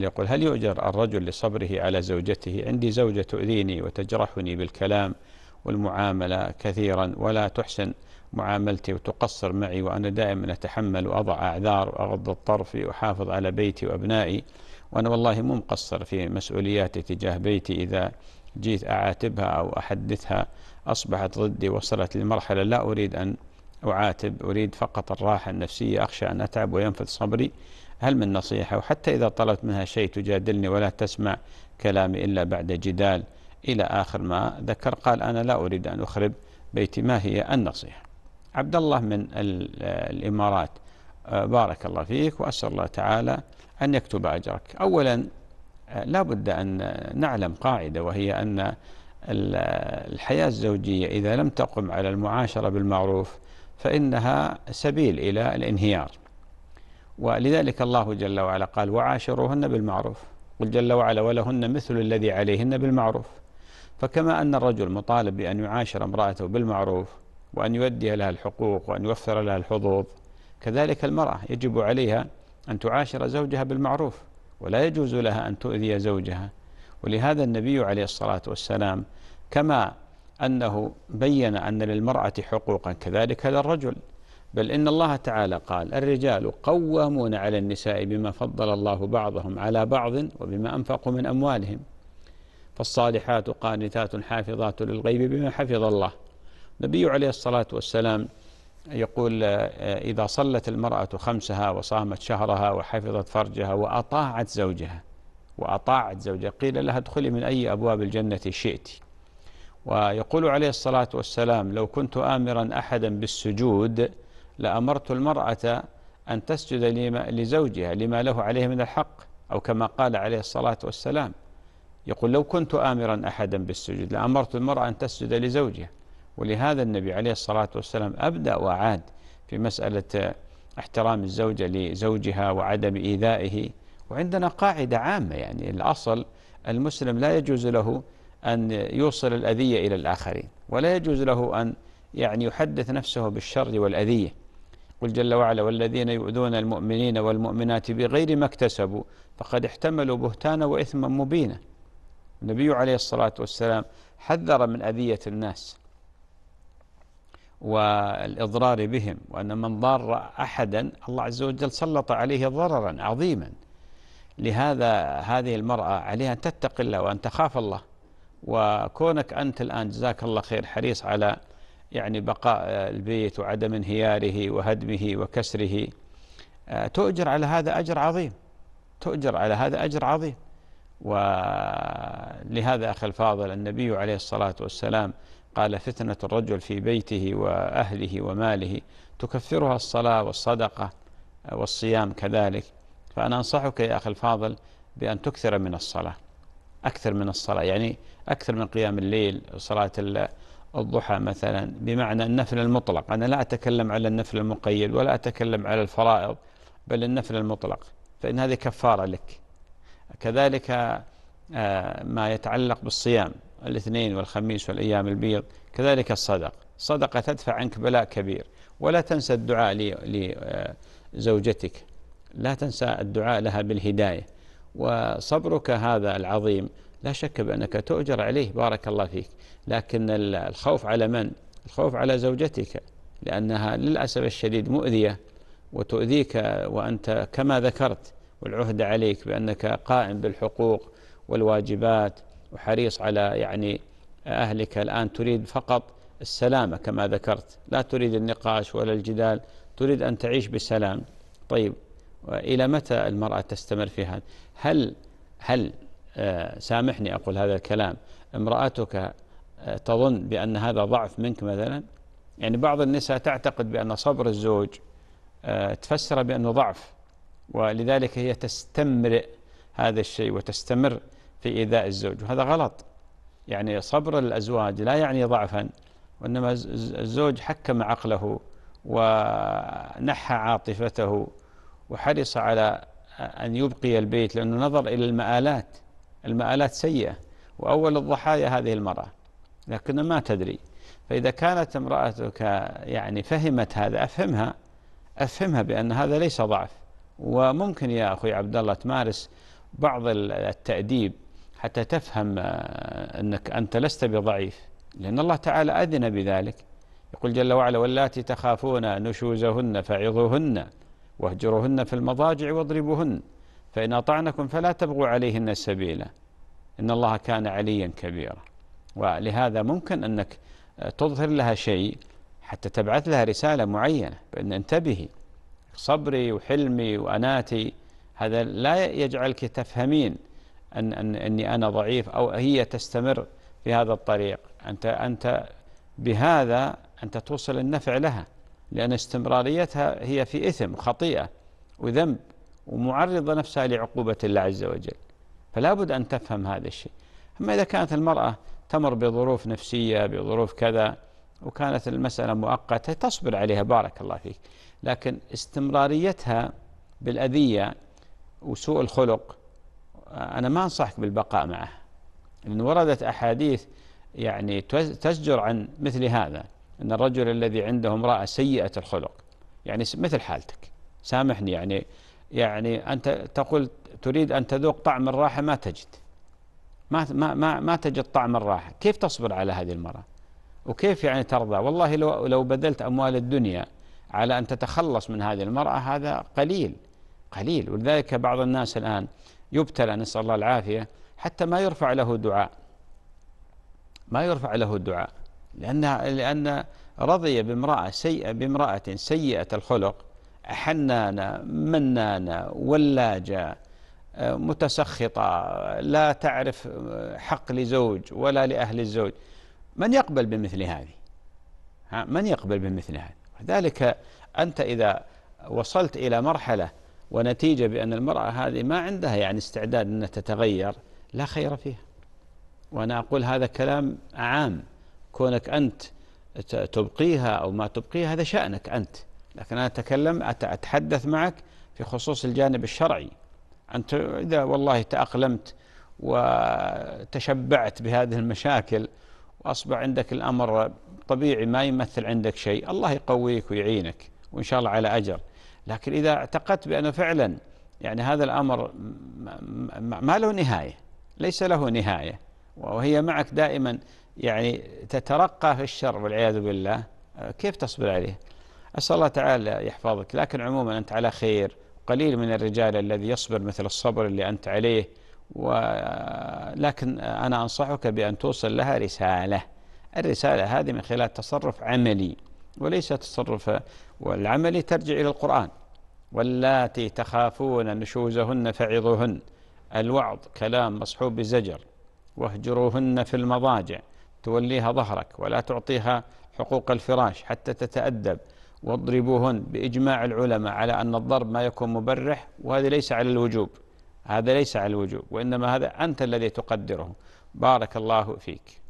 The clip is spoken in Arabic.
يقول هل يؤجر الرجل لصبره على زوجته عندي زوجة تؤذيني وتجرحني بالكلام والمعاملة كثيرا ولا تحسن معاملتي وتقصر معي وأنا دائما أتحمل وأضع أعذار وأغض الطرف وأحافظ على بيتي وأبنائي وأنا والله مو مقصر في مسؤولياتي تجاه بيتي إذا جيت أعاتبها أو أحدثها أصبحت ضدي وصلت لمرحلة لا أريد أن أعاتب أريد فقط الراحة النفسية أخشى أن أتعب وينفذ صبري هل من نصيحة وحتى إذا طلبت منها شيء تجادلني ولا تسمع كلامي إلا بعد جدال إلى آخر ما ذكر قال أنا لا أريد أن أخرب بيتي ما هي النصيحة عبد الله من الإمارات آه، بارك الله فيك وأسأل الله تعالى أن يكتب أجرك أولا آه، لا بد أن نعلم قاعدة وهي أن الحياة الزوجية إذا لم تقم على المعاشرة بالمعروف فإنها سبيل إلى الانهيار ولذلك الله جل وعلا قال وعاشروهن بالمعروف قل جل وعلا ولهن مثل الذي عليهن بالمعروف فكما أن الرجل مطالب بأن يعاشر امرأته بالمعروف وأن يؤدي لها الحقوق وأن يوفر لها الحظوظ كذلك المرأة يجب عليها أن تعاشر زوجها بالمعروف ولا يجوز لها أن تؤذي زوجها ولهذا النبي عليه الصلاة والسلام كما أنه بين أن للمرأة حقوقا كذلك للرجل بل إن الله تعالى قال الرجال قوامون على النساء بما فضل الله بعضهم على بعض وبما أنفقوا من أموالهم فالصالحات قانتات حافظات للغيب بما حفظ الله النبي عليه الصلاة والسلام يقول آه، إذا صلت المرأة خمسها وصامت شهرها وحفظت فرجها وأطاعت زوجها وأطاعت زوجها قيل لها ادخلي من أي أبواب الجنة شئت ويقول عليه الصلاة والسلام لو كنت آمرا أحدا بالسجود لأمرت المرأة أن تسجد لزوجها لما له عليه من الحق أو كما قال عليه الصلاة والسلام يقول لو كنت آمرا أحدا بالسجود لأمرت المرأة أن تسجد لزوجها ولهذا النبي عليه الصلاة والسلام أبدأ وعاد في مسألة احترام الزوجة لزوجها وعدم إيذائه وعندنا قاعدة عامة يعني الأصل المسلم لا يجوز له أن يوصل الأذية إلى الآخرين ولا يجوز له أن يعني يحدث نفسه بالشر والأذية قل جل وعلا والذين يؤذون المؤمنين والمؤمنات بغير ما اكتسبوا فقد احتملوا بهتانا وإثما مبينا النبي عليه الصلاة والسلام حذر من أذية الناس والإضرار بهم وأن من ضار أحدا الله عز وجل سلط عليه ضررا عظيما لهذا هذه المرأة عليها أن تتقي الله وأن تخاف الله وكونك أنت الآن جزاك الله خير حريص على يعني بقاء البيت وعدم انهياره وهدمه وكسره آه، تؤجر على هذا أجر عظيم تؤجر على هذا أجر عظيم ولهذا أخي الفاضل النبي عليه الصلاة والسلام قال فتنة الرجل في بيته وأهله وماله تكفرها الصلاة والصدقة آه، والصيام كذلك فأنا أنصحك يا أخي الفاضل بأن تكثر من الصلاة أكثر من الصلاة يعني أكثر من قيام الليل صلاة الضحى مثلا بمعنى النفل المطلق أنا لا أتكلم على النفل المقيد ولا أتكلم على الفرائض بل النفل المطلق فإن هذه كفارة لك كذلك آه، ما يتعلق بالصيام الاثنين والخميس والأيام البيض كذلك الصدق صدقة تدفع عنك بلاء كبير ولا تنسى الدعاء لزوجتك آه، لا تنسى الدعاء لها بالهداية وصبرك هذا العظيم لا شك بأنك تؤجر عليه بارك الله فيك لكن الخوف على من؟ الخوف على زوجتك لأنها للأسف الشديد مؤذية وتؤذيك وأنت كما ذكرت والعهد عليك بأنك قائم بالحقوق والواجبات وحريص على يعني أهلك الآن تريد فقط السلامة كما ذكرت لا تريد النقاش ولا الجدال تريد أن تعيش بسلام طيب إلى متى المرأة تستمر في هذا هل هل آه، سامحني أقول هذا الكلام امرأتك آه، تظن بأن هذا ضعف منك مثلا يعني بعض النساء تعتقد بأن صبر الزوج آه، تفسر بأنه ضعف ولذلك هي تستمرئ هذا الشيء وتستمر في إيذاء الزوج وهذا غلط يعني صبر الأزواج لا يعني ضعفا وإنما الزوج حكم عقله ونحى عاطفته وحرص على أن يبقي البيت لأنه نظر إلى المآلات المآلات سيئة وأول الضحايا هذه المرأة لكن ما تدري فإذا كانت امرأتك يعني فهمت هذا أفهمها أفهمها بأن هذا ليس ضعف وممكن يا أخي عبد الله تمارس بعض التأديب حتى تفهم آه، أنك أنت لست بضعيف لأن الله تعالى أذن بذلك يقول جل وعلا واللاتي تخافون نشوزهن فعظوهن واهجروهن في المضاجع واضربوهن فإن أطعنكم فلا تبغوا عليهن سبيلا إن الله كان عليا كبيرا ولهذا ممكن أنك تظهر لها شيء حتى تبعث لها رسالة معينة بأن انتبهي صبري وحلمي وأناتي هذا لا يجعلك تفهمين أن, أن أني أنا ضعيف أو هي تستمر في هذا الطريق أنت أنت بهذا أنت توصل النفع لها لأن استمراريتها هي في إثم وخطيئة وذنب ومعرضة نفسها لعقوبة الله عز وجل فلا بد أن تفهم هذا الشيء أما إذا كانت المرأة تمر بظروف نفسية بظروف كذا وكانت المسألة مؤقتة تصبر عليها بارك الله فيك لكن استمراريتها بالأذية وسوء الخلق أنا ما أنصحك بالبقاء معه لأن وردت أحاديث يعني تزجر عن مثل هذا أن الرجل الذي عنده امرأة سيئة الخلق يعني مثل حالتك سامحني يعني يعني أنت تقول تريد أن تذوق طعم الراحة ما تجد ما ما ما, ما تجد طعم الراحة كيف تصبر على هذه المرأة وكيف يعني ترضى والله لو لو بذلت أموال الدنيا على أن تتخلص من هذه المرأة هذا قليل قليل ولذلك بعض الناس الآن يبتلى نسأل الله العافية حتى ما يرفع له دعاء ما يرفع له الدعاء لأن لأن رضي بامرأة سيئة بامرأة سيئة الخلق حنانة منانة ولاجة آه، متسخطة لا تعرف آه، حق لزوج ولا لأهل الزوج من يقبل بمثل هذه من يقبل بمثل هذا ذلك أنت إذا وصلت إلى مرحلة ونتيجة بأن المرأة هذه ما عندها يعني استعداد أن تتغير لا خير فيها وأنا أقول هذا كلام عام كونك أنت تبقيها أو ما تبقيها هذا شأنك أنت لكن أنا أتكلم أتحدث معك في خصوص الجانب الشرعي أنت إذا والله تأقلمت وتشبعت بهذه المشاكل وأصبح عندك الأمر طبيعي ما يمثل عندك شيء الله يقويك ويعينك وإن شاء الله على أجر لكن إذا اعتقدت بأنه فعلا يعني هذا الأمر ما له نهاية ليس له نهاية وهي معك دائما يعني تترقى في الشر والعياذ بالله كيف تصبر عليه أسأل الله تعالى يحفظك لكن عموما أنت على خير قليل من الرجال الذي يصبر مثل الصبر اللي أنت عليه ولكن أنا أنصحك بأن توصل لها رسالة الرسالة هذه من خلال تصرف عملي وليس تصرف والعملي ترجع إلى القرآن واللاتي تخافون نشوزهن فعظوهن الوعظ كلام مصحوب بزجر واهجروهن في المضاجع توليها ظهرك ولا تعطيها حقوق الفراش حتى تتأدب واضربوهن بإجماع العلماء على أن الضرب ما يكون مبرح وهذا ليس على الوجوب هذا ليس على الوجوب وإنما هذا أنت الذي تقدره بارك الله فيك